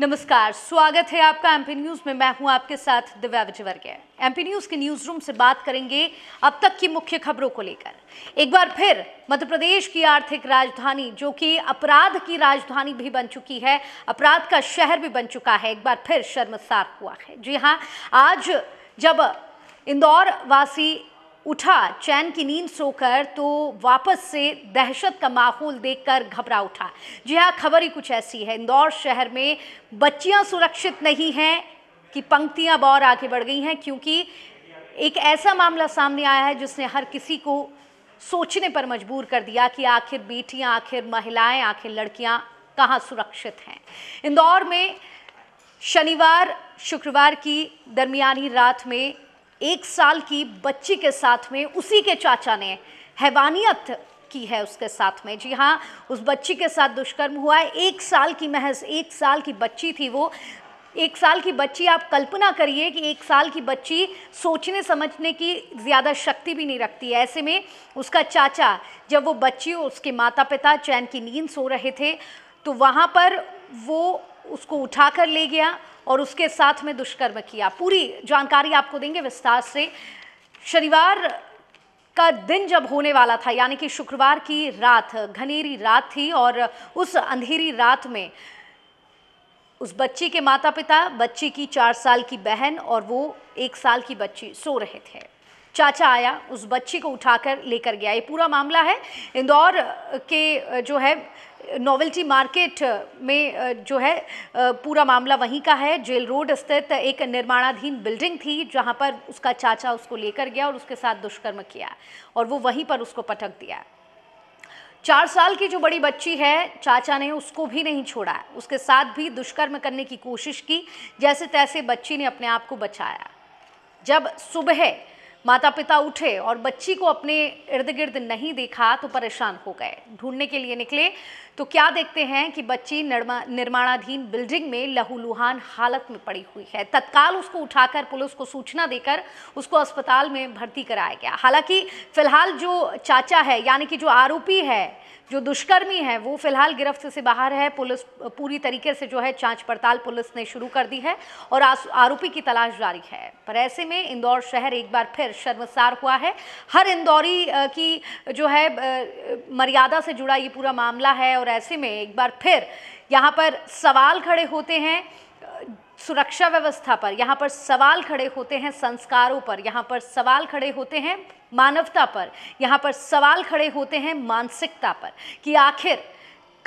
नमस्कार स्वागत है आपका एमपी न्यूज में मैं हूं आपके साथ दिव्या विजयवर्गीय एमपी न्यूज के न्यूज रूम से बात करेंगे अब तक की मुख्य खबरों को लेकर एक बार फिर मध्य प्रदेश की आर्थिक राजधानी जो कि अपराध की राजधानी भी बन चुकी है अपराध का शहर भी बन चुका है एक बार फिर शर्मसार हुआ है जी हाँ आज जब इंदौर वासी उठा चैन की नींद सोकर तो वापस से दहशत का माहौल देखकर घबरा उठा जी हाँ खबर ही कुछ ऐसी है इंदौर शहर में बच्चियां सुरक्षित नहीं हैं कि पंक्तियां बौर आगे बढ़ गई हैं क्योंकि एक ऐसा मामला सामने आया है जिसने हर किसी को सोचने पर मजबूर कर दिया कि आखिर बेटियां आखिर महिलाएं आखिर लड़कियां कहाँ सुरक्षित हैं इंदौर में शनिवार शुक्रवार की दरमियानी रात में एक साल की बच्ची के साथ में उसी के चाचा ने हैवानियत की है उसके साथ में जी हाँ उस बच्ची के साथ दुष्कर्म हुआ है एक साल की महज एक साल की बच्ची थी वो एक साल की बच्ची आप कल्पना करिए कि एक साल की बच्ची सोचने समझने की ज़्यादा शक्ति भी नहीं रखती है ऐसे में उसका चाचा जब वो बच्ची उसके माता पिता चैन की नींद सो रहे थे तो वहाँ पर वो उसको उठा कर ले गया और उसके साथ में दुष्कर्म किया पूरी जानकारी आपको देंगे विस्तार से शनिवार का दिन जब होने वाला था यानी कि शुक्रवार की रात घनेरी रात थी और उस अंधेरी रात में उस बच्ची के माता पिता बच्ची की चार साल की बहन और वो एक साल की बच्ची सो रहे थे चाचा आया उस बच्ची को उठाकर लेकर गया ये पूरा मामला है इंदौर के जो है नॉवेल्टी मार्केट uh, में uh, जो है uh, पूरा मामला वहीं का है जेल रोड स्थित एक निर्माणाधीन बिल्डिंग थी जहां पर उसका चाचा उसको लेकर गया और उसके साथ दुष्कर्म किया और वो वहीं पर उसको पटक दिया चार साल की जो बड़ी बच्ची है चाचा ने उसको भी नहीं छोड़ा उसके साथ भी दुष्कर्म करने की कोशिश की जैसे तैसे बच्ची ने अपने आप को बचाया जब सुबह माता पिता उठे और बच्ची को अपने इर्द गिर्द नहीं देखा तो परेशान हो गए ढूंढने के लिए निकले तो क्या देखते हैं कि बच्ची निर्माणाधीन बिल्डिंग में लहूलुहान हालत में पड़ी हुई है तत्काल उसको उठाकर पुलिस को सूचना देकर उसको अस्पताल में भर्ती कराया गया हालांकि फिलहाल जो चाचा है यानी कि जो आरोपी है जो दुष्कर्मी है वो फिलहाल गिरफ्त से बाहर है पुलिस पूरी तरीके से जो है जांच पड़ताल पुलिस ने शुरू कर दी है और आरोपी की तलाश जारी है पर ऐसे में इंदौर शहर एक बार फिर शर्मसार हुआ है हर इंदौरी की जो है मर्यादा से जुड़ा ये पूरा मामला है और ऐसे में एक बार फिर यहाँ पर सवाल खड़े होते हैं सुरक्षा व्यवस्था पर यहाँ पर सवाल खड़े होते हैं संस्कारों पर यहाँ पर सवाल खड़े होते हैं मानवता पर यहाँ पर सवाल खड़े होते हैं मानसिकता पर कि आखिर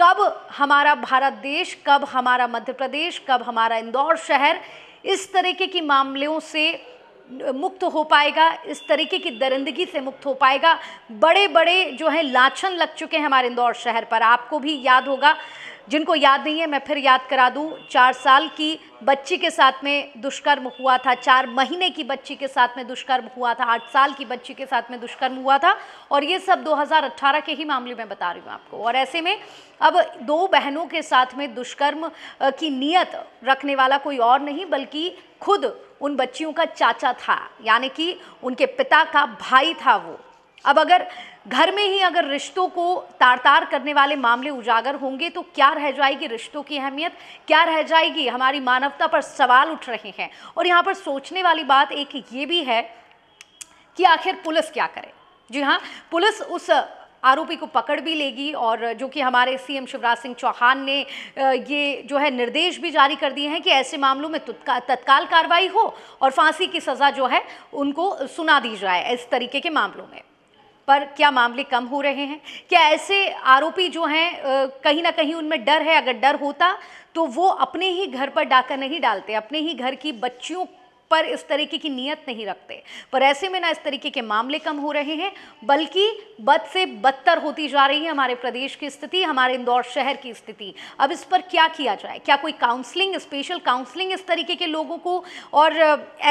कब हमारा भारत देश कब हमारा मध्य प्रदेश कब हमारा इंदौर शहर इस तरीके की मामलों से मुक्त हो पाएगा इस तरीके की दरिंदगी से मुक्त हो पाएगा बड़े बड़े जो हैं लाछन लग चुके हैं हमारे इंदौर शहर पर आपको भी याद होगा जिनको याद नहीं है मैं फिर याद करा दूं चार साल की बच्ची के साथ में दुष्कर्म हुआ था चार महीने की बच्ची के साथ में दुष्कर्म हुआ था आठ साल की बच्ची के साथ में दुष्कर्म हुआ था और ये सब 2018 के ही मामले में बता रही हूँ आपको और ऐसे में अब दो बहनों के साथ में दुष्कर्म की नीयत रखने वाला कोई और नहीं बल्कि खुद उन बच्चियों का चाचा था यानी कि उनके पिता का भाई था वो अब अगर घर में ही अगर रिश्तों को तार तार करने वाले मामले उजागर होंगे तो क्या रह जाएगी रिश्तों की अहमियत क्या रह जाएगी हमारी मानवता पर सवाल उठ रहे हैं और यहाँ पर सोचने वाली बात एक ये भी है कि आखिर पुलिस क्या करे जी हाँ पुलिस उस आरोपी को पकड़ भी लेगी और जो कि हमारे सीएम शिवराज सिंह चौहान ने ये जो है निर्देश भी जारी कर दिए हैं कि ऐसे मामलों में तत्काल कार्रवाई हो और फांसी की सज़ा जो है उनको सुना दी जाए इस तरीके के मामलों में पर क्या मामले कम हो रहे हैं क्या ऐसे आरोपी जो हैं कहीं ना कहीं उनमें डर है अगर डर होता तो वो अपने ही घर पर डाका नहीं डालते अपने ही घर की बच्चियों पर इस तरीके की नीयत नहीं रखते पर ऐसे में ना इस तरीके के मामले कम हो रहे हैं बल्कि बद से बदतर होती जा रही है हमारे प्रदेश की स्थिति हमारे इंदौर शहर की स्थिति अब इस पर क्या किया जाए क्या कोई काउंसलिंग स्पेशल काउंसलिंग इस तरीके के लोगों को और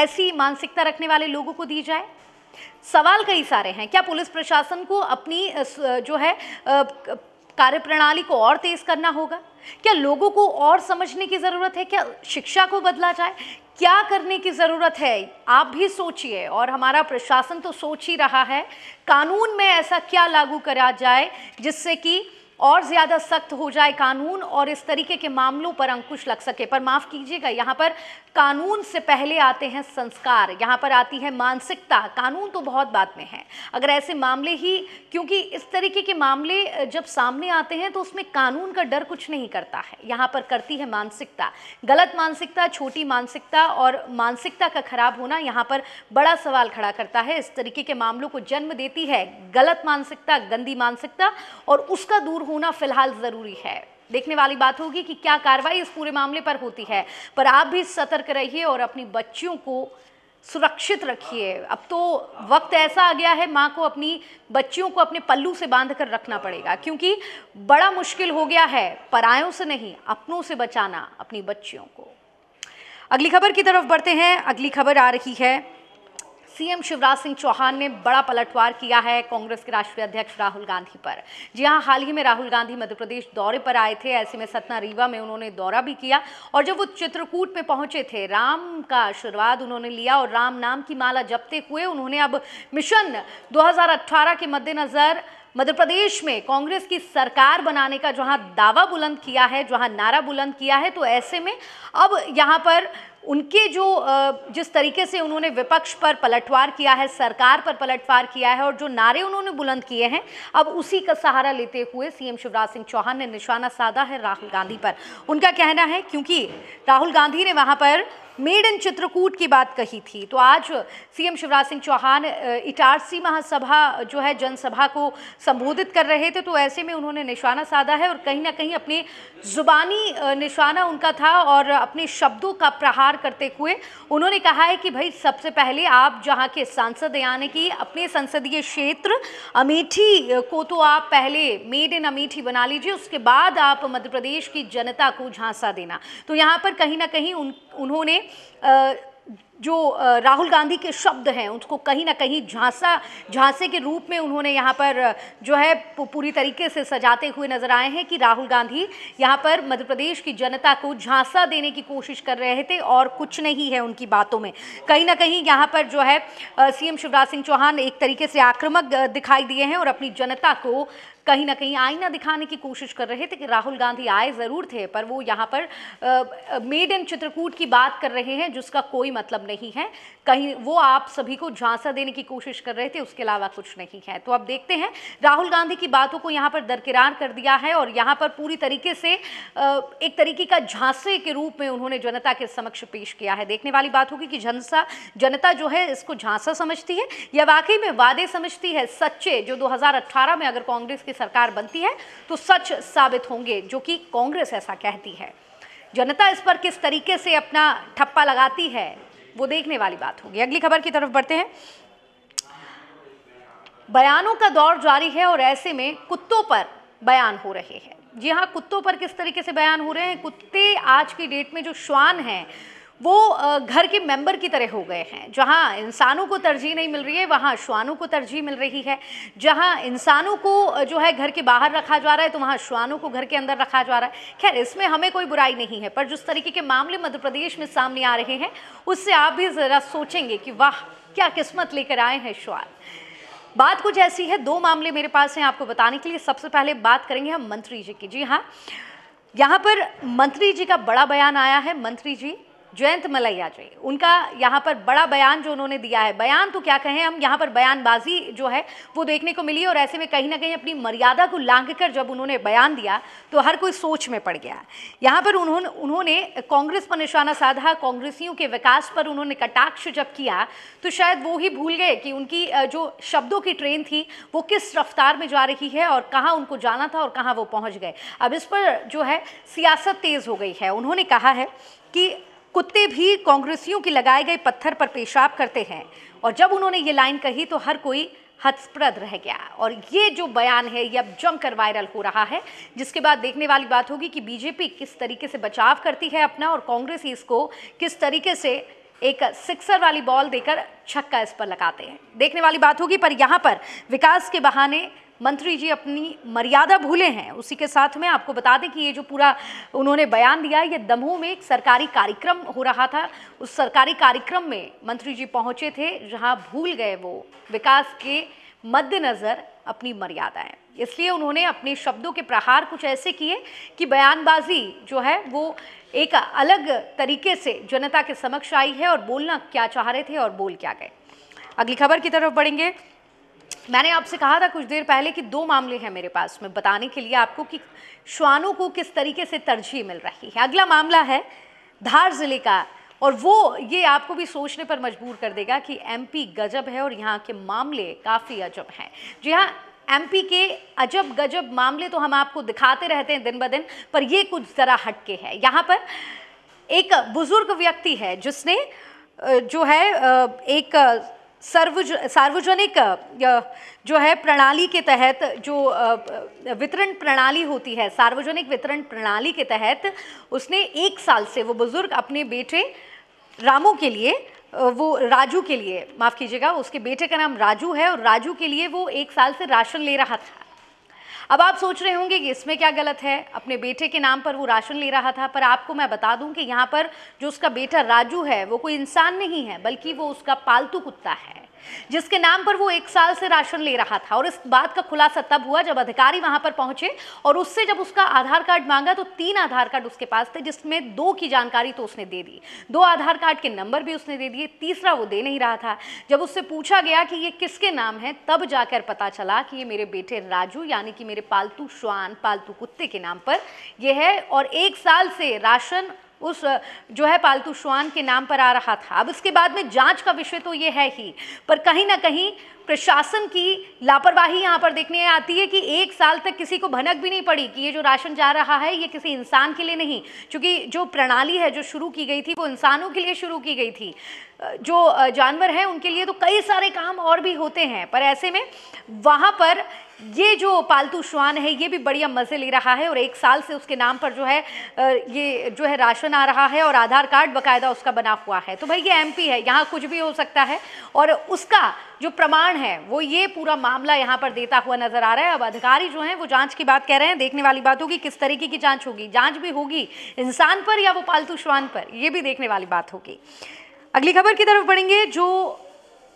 ऐसी मानसिकता रखने वाले लोगों को दी जाए सवाल कई सारे हैं क्या पुलिस प्रशासन को अपनी जो है कार्य प्रणाली को और तेज़ करना होगा क्या लोगों को और समझने की ज़रूरत है क्या शिक्षा को बदला जाए क्या करने की ज़रूरत है आप भी सोचिए और हमारा प्रशासन तो सोच ही रहा है कानून में ऐसा क्या लागू करा जाए जिससे कि और ज़्यादा सख्त हो जाए कानून और इस तरीके के मामलों पर अंकुश लग सके पर माफ़ कीजिएगा यहाँ पर कानून से पहले आते हैं संस्कार यहाँ पर आती है मानसिकता कानून तो बहुत बाद में है अगर ऐसे मामले ही क्योंकि इस तरीके के मामले जब सामने आते हैं तो उसमें कानून का डर कुछ नहीं करता है यहाँ पर करती है मानसिकता गलत मानसिकता छोटी मानसिकता और मानसिकता का खराब होना यहाँ पर बड़ा सवाल खड़ा करता है इस तरीके के मामलों को जन्म देती है गलत मानसिकता गंदी मानसिकता और उसका दूर होना फिलहाल ज़रूरी है देखने वाली बात होगी कि क्या कार्रवाई इस पूरे मामले पर होती है पर आप भी सतर्क रहिए और अपनी बच्चियों को सुरक्षित रखिए अब तो वक्त ऐसा आ गया है माँ को अपनी बच्चियों को अपने पल्लू से बांध कर रखना पड़ेगा क्योंकि बड़ा मुश्किल हो गया है परायों से नहीं अपनों से बचाना अपनी बच्चियों को अगली खबर की तरफ बढ़ते हैं अगली खबर आ रही है सीएम शिवराज सिंह चौहान ने बड़ा पलटवार किया है कांग्रेस के राष्ट्रीय अध्यक्ष राहुल गांधी पर जी हाँ हाल ही में राहुल गांधी मध्य प्रदेश दौरे पर आए थे ऐसे में सतना रीवा में उन्होंने दौरा भी किया और जब वो चित्रकूट में पहुंचे थे राम का आशीर्वाद उन्होंने लिया और राम नाम की माला जपते हुए उन्होंने अब मिशन दो के मद्देनज़र मध्य प्रदेश में कांग्रेस की सरकार बनाने का जहां दावा बुलंद किया है जहां नारा बुलंद किया है तो ऐसे में अब यहां पर उनके जो जिस तरीके से उन्होंने विपक्ष पर पलटवार किया है सरकार पर पलटवार किया है और जो नारे उन्होंने बुलंद किए हैं अब उसी का सहारा लेते हुए सीएम शिवराज सिंह चौहान ने निशाना साधा है राहुल गांधी पर उनका कहना है क्योंकि राहुल गांधी ने वहाँ पर मेड इन चित्रकूट की बात कही थी तो आज सीएम शिवराज सिंह चौहान इटारसी महासभा जो है जनसभा को संबोधित कर रहे थे तो ऐसे में उन्होंने निशाना साधा है और कहीं ना कहीं अपने ज़ुबानी निशाना उनका था और अपने शब्दों का प्रहार करते हुए उन्होंने कहा है कि भाई सबसे पहले आप जहाँ के सांसद यानी कि अपने संसदीय क्षेत्र अमेठी को तो आप पहले मेड इन अमेठी बना लीजिए उसके बाद आप मध्य प्रदेश की जनता को झांसा देना तो यहाँ पर कहीं ना कहीं उन उन्होंने जो राहुल गांधी के शब्द हैं उसको कहीं ना कहीं झांसा झांसे के रूप में उन्होंने यहाँ पर जो है पूरी तरीके से सजाते हुए नजर आए हैं कि राहुल गांधी यहाँ पर मध्य प्रदेश की जनता को झांसा देने की कोशिश कर रहे थे और कुछ नहीं है उनकी बातों में कहीं ना कहीं यहाँ पर जो है सीएम शिवराज सिंह चौहान एक तरीके से आक्रमक दिखाई दिए हैं और अपनी जनता को कहीं ना कहीं आईना दिखाने की कोशिश कर रहे थे कि राहुल गांधी आए ज़रूर थे पर वो यहाँ पर मेड इन चित्रकूट की बात कर रहे हैं जिसका कोई मतलब नहीं है कहीं वो आप सभी को झांसा देने की कोशिश कर रहे थे उसके अलावा कुछ नहीं है तो अब देखते हैं राहुल गांधी की बातों को यहाँ पर दरकिरार कर दिया है और यहाँ पर पूरी तरीके से एक तरीके का झांसे के रूप में उन्होंने जनता के समक्ष पेश किया है देखने वाली बात होगी कि जनसा जनता जो है इसको झांसा समझती है या वाकई में वादे समझती है सच्चे जो दो में अगर कांग्रेस की सरकार बनती है तो सच साबित होंगे जो कि कांग्रेस ऐसा कहती है जनता इस पर किस तरीके से अपना ठप्पा लगाती है वो देखने वाली बात होगी अगली खबर की तरफ बढ़ते हैं बयानों का दौर जारी है और ऐसे में कुत्तों पर बयान हो रहे हैं जी हाँ कुत्तों पर किस तरीके से बयान हो रहे हैं कुत्ते आज की डेट में जो श्वान हैं वो घर के मेंबर की तरह हो गए हैं जहाँ इंसानों को तरजीह नहीं मिल रही है वहाँ श्वानों को तरजीह मिल रही है जहाँ इंसानों को जो है घर के बाहर रखा जा रहा है तो वहाँ श्वानों को घर के अंदर रखा जा रहा है खैर इसमें हमें कोई बुराई नहीं है पर जिस तरीके के मामले मध्य प्रदेश में सामने आ रहे हैं उससे आप भी ज़रा सोचेंगे कि वाह क्या किस्मत लेकर आए हैं श्वान बात कुछ ऐसी है दो मामले मेरे पास हैं आपको बताने के लिए सबसे पहले बात करेंगे हम मंत्री जी की जी हाँ यहाँ पर मंत्री जी का बड़ा बयान आया है मंत्री जी जयंत मलैया जी उनका यहाँ पर बड़ा बयान जो उन्होंने दिया है बयान तो क्या कहें हम यहाँ पर बयानबाजी जो है वो देखने को मिली और ऐसे में कहीं ना कहीं अपनी मर्यादा को लांग कर जब उन्होंने बयान दिया तो हर कोई सोच में पड़ गया यहाँ पर उन्होंने उन्होंने कांग्रेस पर निशाना साधा कांग्रेसियों के विकास पर उन्होंने कटाक्ष जब किया तो शायद वो ही भूल गए कि उनकी जो शब्दों की ट्रेन थी वो किस रफ्तार में जा रही है और कहाँ उनको जाना था और कहाँ वो पहुँच गए अब इस पर जो है सियासत तेज़ हो गई है उन्होंने कहा है कि कुत्ते भी कांग्रेसियों की लगाए गए पत्थर पर पेशाब करते हैं और जब उन्होंने ये लाइन कही तो हर कोई हतस्प्रद रह गया और ये जो बयान है ये अब जमकर वायरल हो रहा है जिसके बाद देखने वाली बात होगी कि बीजेपी किस तरीके से बचाव करती है अपना और कांग्रेस इसको किस तरीके से एक सिक्सर वाली बॉल देकर छक्का इस पर लगाते हैं देखने वाली बात होगी पर यहाँ पर विकास के बहाने मंत्री जी अपनी मर्यादा भूले हैं उसी के साथ में आपको बता दें कि ये जो पूरा उन्होंने बयान दिया ये दमोह में एक सरकारी कार्यक्रम हो रहा था उस सरकारी कार्यक्रम में मंत्री जी पहुंचे थे जहां भूल गए वो विकास के मद्देनज़र अपनी मर्यादाएं इसलिए उन्होंने अपने शब्दों के प्रहार कुछ ऐसे किए कि बयानबाजी जो है वो एक अलग तरीके से जनता के समक्ष आई है और बोलना क्या चाह रहे थे और बोल क्या गए अगली खबर की तरफ बढ़ेंगे मैंने आपसे कहा था कुछ देर पहले कि दो मामले हैं मेरे पास में बताने के लिए आपको कि श्वानों को किस तरीके से तरजीह मिल रही है अगला मामला है धार ज़िले का और वो ये आपको भी सोचने पर मजबूर कर देगा कि एमपी गजब है और यहाँ के मामले काफ़ी अजब हैं जी हाँ एमपी के अजब गजब मामले तो हम आपको दिखाते रहते हैं दिन ब दिन पर ये कुछ ज़रा हटके है यहाँ पर एक बुज़ुर्ग व्यक्ति है जिसने जो है एक सर्वज सार्वजनिक जो है प्रणाली के तहत जो वितरण प्रणाली होती है सार्वजनिक वितरण प्रणाली के तहत उसने एक साल से वो बुज़ुर्ग अपने बेटे रामू के लिए वो राजू के लिए माफ़ कीजिएगा उसके बेटे का नाम राजू है और राजू के लिए वो एक साल से राशन ले रहा था अब आप सोच रहे होंगे कि इसमें क्या गलत है अपने बेटे के नाम पर वो राशन ले रहा था पर आपको मैं बता दूं कि यहाँ पर जो उसका बेटा राजू है वो कोई इंसान नहीं है बल्कि वो उसका पालतू कुत्ता है जिसके नाम पर वो एक साल से राशन ले रहा था और इस बात का खुलासा तब हुआ जब अधिकारी वहां पर पहुंचे और उससे जब उसका आधार कार्ड मांगा तो तीन आधार कार्ड उसके पास थे जिसमें दो की जानकारी तो उसने दे दी दो आधार कार्ड के नंबर भी उसने दे दिए तीसरा वो दे नहीं रहा था जब उससे पूछा गया कि ये किसके नाम है तब जाकर पता चला कि ये मेरे बेटे राजू यानी कि मेरे पालतू श्वान पालतू कुत्ते के नाम पर यह है और एक साल से राशन उस जो है पालतू श्वान के नाम पर आ रहा था अब इसके बाद में जांच का विषय तो ये है ही पर कहीं ना कहीं प्रशासन की लापरवाही यहाँ पर देखने आती है कि एक साल तक किसी को भनक भी नहीं पड़ी कि ये जो राशन जा रहा है ये किसी इंसान के लिए नहीं क्योंकि जो प्रणाली है जो शुरू की गई थी वो इंसानों के लिए शुरू की गई थी जो जानवर हैं उनके लिए तो कई सारे काम और भी होते हैं पर ऐसे में वहाँ पर ये जो पालतू श्वान है ये भी बढ़िया मज़े ले रहा है और एक साल से उसके नाम पर जो है ये जो है राशन आ रहा है और आधार कार्ड बकायदा उसका बना हुआ है तो भाई ये एमपी है यहाँ कुछ भी हो सकता है और उसका जो प्रमाण है वो ये पूरा मामला यहाँ पर देता हुआ नजर आ रहा है अब अधिकारी जो हैं वो जांच की बात कह रहे हैं देखने वाली बात होगी किस तरीके की जांच होगी जांच भी होगी इंसान पर या वो पालतू श्वान पर ये भी देखने वाली बात होगी अगली खबर की तरफ बढ़ेंगे जो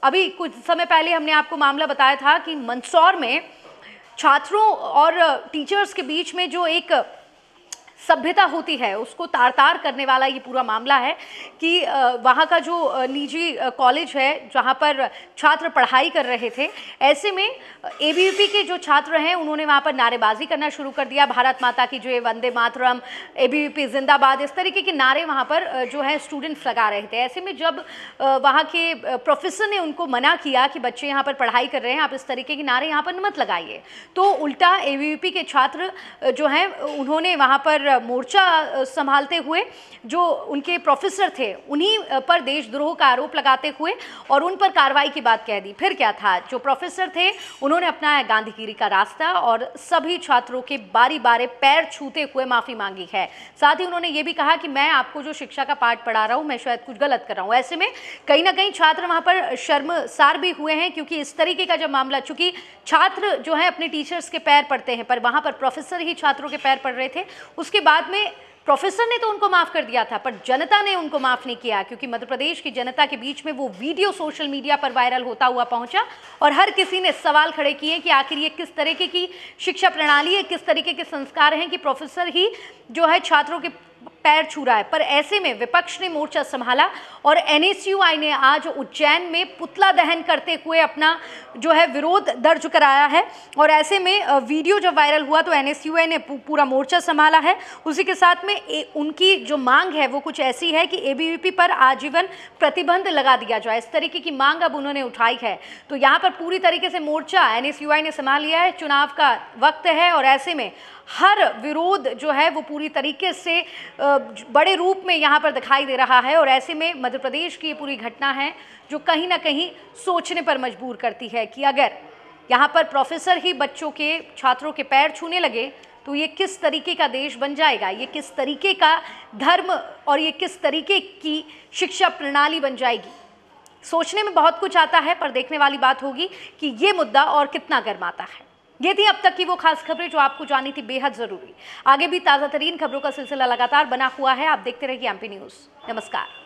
अभी कुछ समय पहले हमने आपको मामला बताया था कि मंदसौर में छात्रों और टीचर्स के बीच में जो एक सभ्यता होती है उसको तार तार करने वाला ये पूरा मामला है कि वहाँ का जो निजी कॉलेज है जहाँ पर छात्र पढ़ाई कर रहे थे ऐसे में ए के जो छात्र हैं उन्होंने वहाँ पर नारेबाजी करना शुरू कर दिया भारत माता की जय वंदे मातरम ए जिंदाबाद इस तरीके के नारे वहाँ पर जो है स्टूडेंट्स लगा रहे थे ऐसे में जब वहाँ के प्रोफेसर ने उनको मना किया कि बच्चे यहाँ पर पढ़ाई कर रहे हैं आप इस तरीके के नारे यहाँ पर मत लगाइए तो उल्टा ए के छात्र जो हैं उन्होंने वहाँ पर मोर्चा संभालते हुए जो उनके प्रोफेसर थे उन्हीं पर देशद्रोह का आरोप लगाते हुए और उन पर कार्रवाई की बात कह दी फिर क्या था जो प्रोफेसर थे उन्होंने अपनाया गांधीगिरी का रास्ता और सभी छात्रों के बारी बारे पैर छूते हुए माफ़ी मांगी है साथ ही उन्होंने ये भी कहा कि मैं आपको जो शिक्षा का पाठ पढ़ा रहा हूँ मैं शायद कुछ गलत कर रहा हूँ ऐसे में कहीं ना कहीं छात्र वहाँ पर शर्मसार भी हुए हैं क्योंकि इस तरीके का जब मामला चूंकि छात्र जो है अपने टीचर्स के पैर पड़ते हैं पर वहाँ पर प्रोफेसर ही छात्रों के पैर पड़ रहे थे उसके बाद में प्रोफेसर ने तो उनको माफ़ कर दिया था पर जनता ने उनको माफ़ नहीं किया क्योंकि मध्य प्रदेश की जनता के बीच में वो वीडियो सोशल मीडिया पर वायरल होता हुआ पहुंचा और हर किसी ने सवाल खड़े किए कि आखिर ये किस तरीके की शिक्षा प्रणाली है किस तरीके के संस्कार हैं कि प्रोफेसर ही जो है छात्रों के पैर छू रहा है पर ऐसे में विपक्ष ने मोर्चा संभाला और एन ने आज उज्जैन में पुतला दहन करते हुए अपना जो है विरोध दर्ज कराया है और ऐसे में वीडियो जब वायरल हुआ तो एन ने पूरा मोर्चा संभाला है उसी के साथ में ए, उनकी जो मांग है वो कुछ ऐसी है कि एबीवीपी पर आजीवन प्रतिबंध लगा दिया जाए इस तरीके की मांग अब उन्होंने उठाई है तो यहाँ पर पूरी तरीके से मोर्चा एन ने संभाल लिया है चुनाव का वक्त है और ऐसे में हर विरोध जो है वो पूरी तरीके से बड़े रूप में यहाँ पर दिखाई दे रहा है और ऐसे में मध्य प्रदेश की ये पूरी घटना है जो कहीं ना कहीं सोचने पर मजबूर करती है कि अगर यहाँ पर प्रोफेसर ही बच्चों के छात्रों के पैर छूने लगे तो ये किस तरीके का देश बन जाएगा ये किस तरीके का धर्म और ये किस तरीके की शिक्षा प्रणाली बन जाएगी सोचने में बहुत कुछ आता है पर देखने वाली बात होगी कि ये मुद्दा और कितना गर्माता है ये थी अब तक की वो खास खबरें जो आपको जानी थी बेहद ज़रूरी आगे भी ताज़ा तरीन खबरों का सिलसिला लगातार बना हुआ है आप देखते रहिए एमपी न्यूज़ नमस्कार